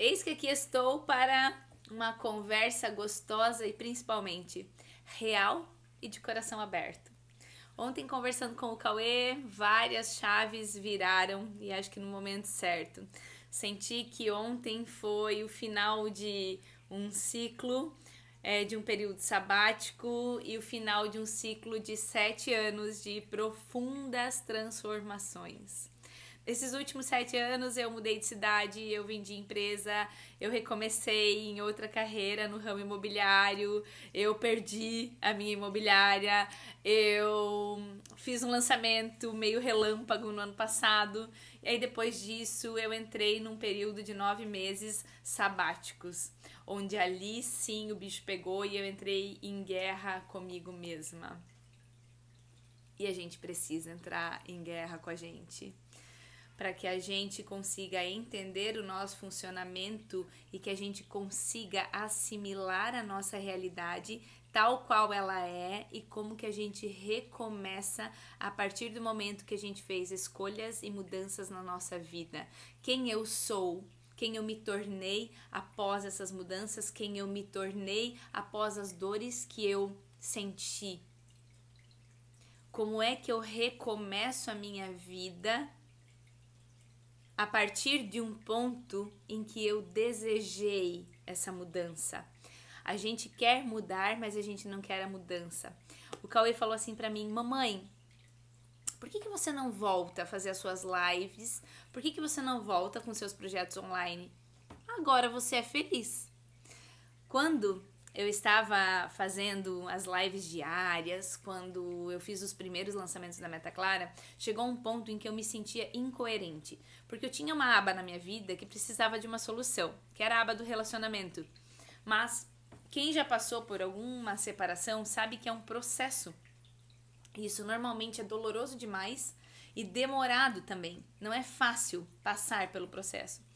Eis que aqui estou para uma conversa gostosa e principalmente real e de coração aberto. Ontem conversando com o Cauê, várias chaves viraram e acho que no momento certo. Senti que ontem foi o final de um ciclo, é, de um período sabático e o final de um ciclo de sete anos de profundas transformações. Esses últimos sete anos eu mudei de cidade, eu vendi empresa, eu recomecei em outra carreira no ramo imobiliário, eu perdi a minha imobiliária, eu fiz um lançamento meio relâmpago no ano passado, e aí depois disso eu entrei num período de nove meses sabáticos, onde ali sim o bicho pegou e eu entrei em guerra comigo mesma. E a gente precisa entrar em guerra com a gente para que a gente consiga entender o nosso funcionamento e que a gente consiga assimilar a nossa realidade tal qual ela é e como que a gente recomeça a partir do momento que a gente fez escolhas e mudanças na nossa vida. Quem eu sou, quem eu me tornei após essas mudanças, quem eu me tornei após as dores que eu senti. Como é que eu recomeço a minha vida a partir de um ponto em que eu desejei essa mudança. A gente quer mudar, mas a gente não quer a mudança. O Cauê falou assim para mim: Mamãe, por que, que você não volta a fazer as suas lives? Por que, que você não volta com seus projetos online? Agora você é feliz. Quando eu estava fazendo as lives diárias, quando eu fiz os primeiros lançamentos da Meta Clara, chegou um ponto em que eu me sentia incoerente, porque eu tinha uma aba na minha vida que precisava de uma solução, que era a aba do relacionamento. Mas quem já passou por alguma separação sabe que é um processo. Isso normalmente é doloroso demais e demorado também. Não é fácil passar pelo processo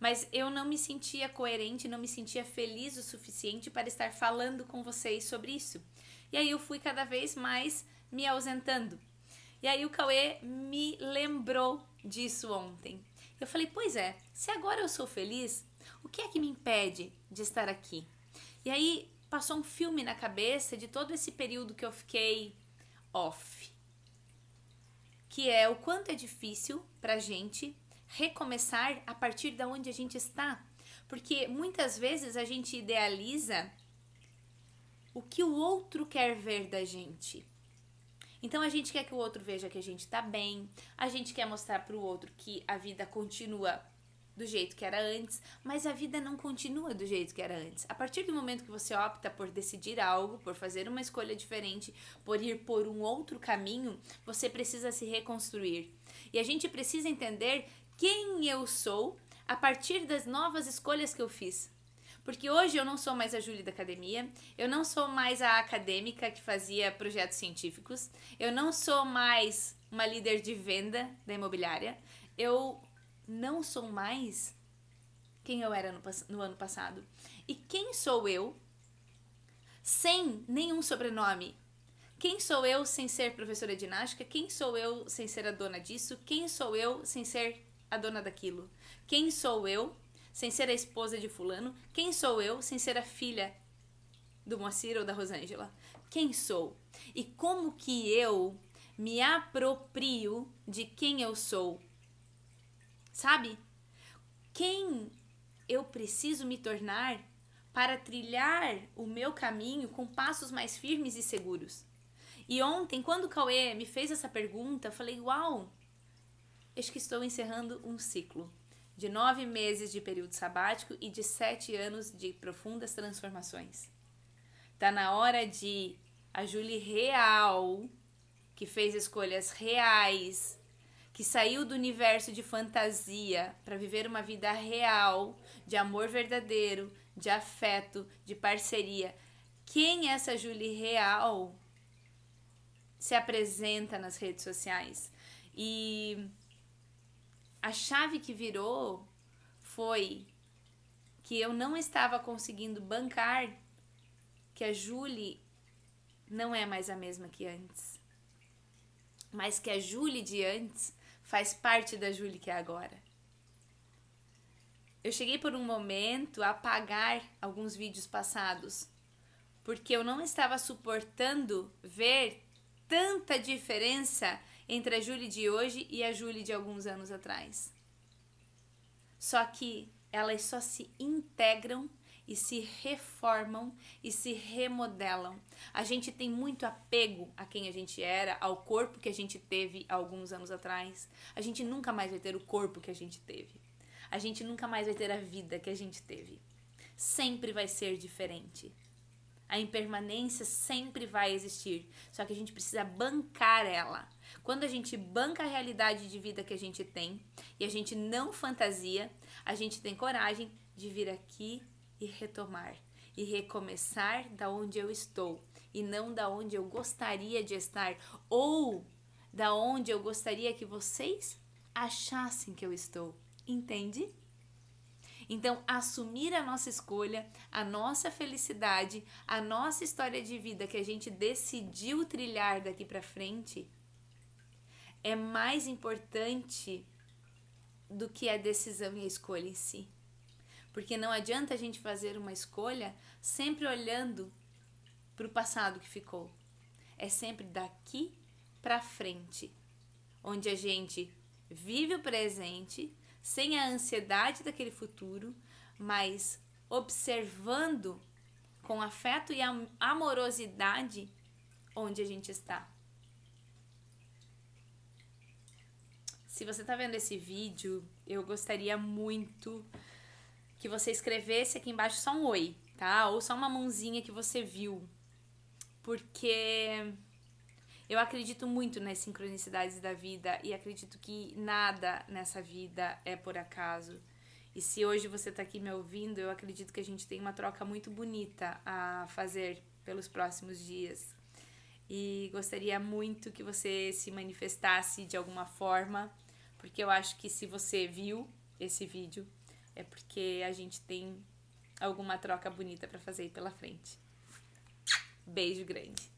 mas eu não me sentia coerente, não me sentia feliz o suficiente para estar falando com vocês sobre isso. E aí eu fui cada vez mais me ausentando. E aí o Cauê me lembrou disso ontem. Eu falei, pois é, se agora eu sou feliz, o que é que me impede de estar aqui? E aí passou um filme na cabeça de todo esse período que eu fiquei off. Que é o quanto é difícil pra gente recomeçar a partir da onde a gente está. Porque muitas vezes a gente idealiza o que o outro quer ver da gente. Então a gente quer que o outro veja que a gente está bem, a gente quer mostrar para o outro que a vida continua do jeito que era antes, mas a vida não continua do jeito que era antes. A partir do momento que você opta por decidir algo, por fazer uma escolha diferente, por ir por um outro caminho, você precisa se reconstruir. E a gente precisa entender quem eu sou a partir das novas escolhas que eu fiz. Porque hoje eu não sou mais a Júlia da academia, eu não sou mais a acadêmica que fazia projetos científicos, eu não sou mais uma líder de venda da imobiliária, eu não sou mais quem eu era no, no ano passado. E quem sou eu sem nenhum sobrenome? Quem sou eu sem ser professora de ginástica? Quem sou eu sem ser a dona disso? Quem sou eu sem ser a dona daquilo? Quem sou eu sem ser a esposa de fulano? Quem sou eu sem ser a filha do Moacir ou da Rosângela? Quem sou? E como que eu me aproprio de quem eu sou? Sabe? Quem eu preciso me tornar para trilhar o meu caminho com passos mais firmes e seguros? E ontem, quando o Cauê me fez essa pergunta, eu falei: Uau, eis que estou encerrando um ciclo de nove meses de período sabático e de sete anos de profundas transformações. Tá na hora de a Julie real, que fez escolhas reais, que saiu do universo de fantasia para viver uma vida real, de amor verdadeiro, de afeto, de parceria. Quem é essa Julie real se apresenta nas redes sociais? E a chave que virou foi que eu não estava conseguindo bancar que a Julie não é mais a mesma que antes. Mas que a Julie de antes faz parte da Julie que é agora. Eu cheguei por um momento a apagar alguns vídeos passados, porque eu não estava suportando ver tanta diferença entre a Julie de hoje e a Julie de alguns anos atrás. Só que elas só se integram e se reformam e se remodelam. A gente tem muito apego a quem a gente era, ao corpo que a gente teve alguns anos atrás. A gente nunca mais vai ter o corpo que a gente teve. A gente nunca mais vai ter a vida que a gente teve. Sempre vai ser diferente. A impermanência sempre vai existir, só que a gente precisa bancar ela quando a gente banca a realidade de vida que a gente tem e a gente não fantasia, a gente tem coragem de vir aqui e retomar e recomeçar da onde eu estou e não da onde eu gostaria de estar ou da onde eu gostaria que vocês achassem que eu estou. Entende? Então, assumir a nossa escolha, a nossa felicidade, a nossa história de vida que a gente decidiu trilhar daqui para frente é mais importante do que a decisão e a escolha em si. Porque não adianta a gente fazer uma escolha sempre olhando para o passado que ficou. É sempre daqui para frente, onde a gente vive o presente sem a ansiedade daquele futuro, mas observando com afeto e amorosidade onde a gente está. Se você tá vendo esse vídeo, eu gostaria muito que você escrevesse aqui embaixo só um oi, tá? Ou só uma mãozinha que você viu. Porque eu acredito muito nas sincronicidades da vida e acredito que nada nessa vida é por acaso. E se hoje você está aqui me ouvindo, eu acredito que a gente tem uma troca muito bonita a fazer pelos próximos dias. E gostaria muito que você se manifestasse de alguma forma porque eu acho que se você viu esse vídeo, é porque a gente tem alguma troca bonita para fazer pela frente. Beijo grande.